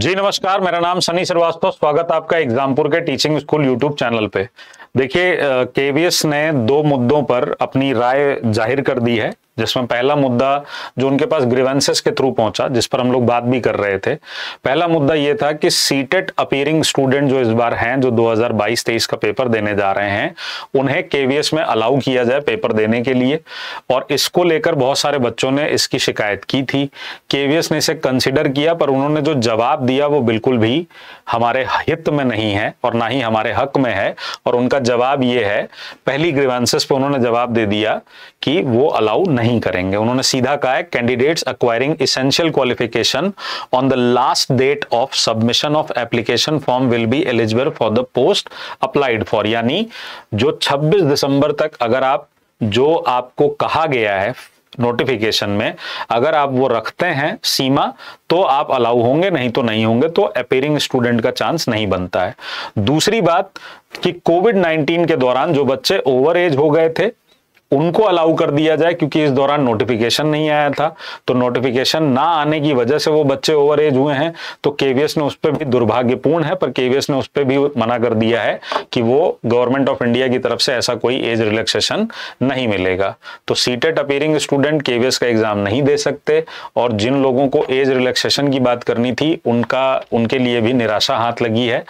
जी नमस्कार मेरा नाम सनी श्रीवास्तव स्वागत आपका एग्जामपुर के टीचिंग स्कूल यूट्यूब चैनल पे देखिए केवीएस ने दो मुद्दों पर अपनी राय जाहिर कर दी है जिसमें पहला मुद्दा जो उनके पास ग्रीवेंसेस के थ्रू पहुंचा जिस पर हम लोग बात भी कर रहे थे पहला मुद्दा यह था कि सीटेट अपीयरिंग स्टूडेंट जो इस बार हैं जो 2022-23 का पेपर देने जा रहे हैं उन्हें केवीएस में अलाउ किया जाए पेपर देने के लिए और इसको लेकर बहुत सारे बच्चों ने इसकी शिकायत की थी केवीएस ने इसे कंसिडर किया पर उन्होंने जो जवाब दिया वो बिल्कुल भी हमारे हित में नहीं है और ना ही हमारे हक में है और उनका जवाब ये है पहली ग्रीवांसेस पर उन्होंने जवाब दे दिया कि वो अलाउ नहीं करेंगे उन्होंने सीधा कहा है candidates acquiring essential qualification on the last date of submission of application form will be eligible for the post applied for यानी जो 26 दिसंबर तक अगर आप जो आपको कहा गया है नोटिफिकेशन में अगर आप वो रखते हैं सीमा तो आप अलाउ होंगे नहीं तो नहीं होंगे तो अपेयरिंग स्टूडेंट का चांस नहीं बनता है दूसरी बात कि कोविड 19 के दौरान जो बच्चे ओवर एज हो गए थे उनको अलाउ कर दिया जाए क्योंकि इस दौरान नोटिफिकेशन नहीं आया था तो नोटिफिकेशन ना आने की वजह से वो बच्चे ओवर एज हुए हैं तो केवीएस ने उस पर भी दुर्भाग्यपूर्ण है पर केवीएस ने उस पर भी मना कर दिया है कि वो गवर्नमेंट ऑफ इंडिया की तरफ से ऐसा कोई एज रिलैक्सेशन नहीं मिलेगा तो सीटेट अपेयरिंग स्टूडेंट केवीएस का एग्जाम नहीं दे सकते और जिन लोगों को एज रिलैक्सेशन की बात करनी थी उनका उनके लिए भी निराशा हाथ लगी है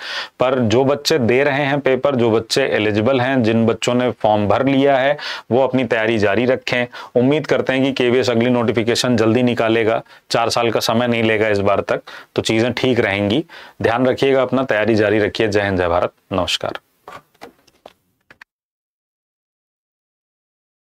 पर जो बच्चे दे रहे हैं पेपर जो बच्चे एलिजिबल हैं जिन बच्चों ने फॉर्म भर लिया है वो अपनी तैयारी जारी रखें उम्मीद करते हैं कि केवीएस अगली नोटिफिकेशन जल्दी निकालेगा चार साल का समय नहीं लेगा इस बार तक तो चीज़ें ठीक रहेंगी ध्यान रखिएगा अपना तैयारी जारी रखिए जय हिंद जय भारत नमस्कार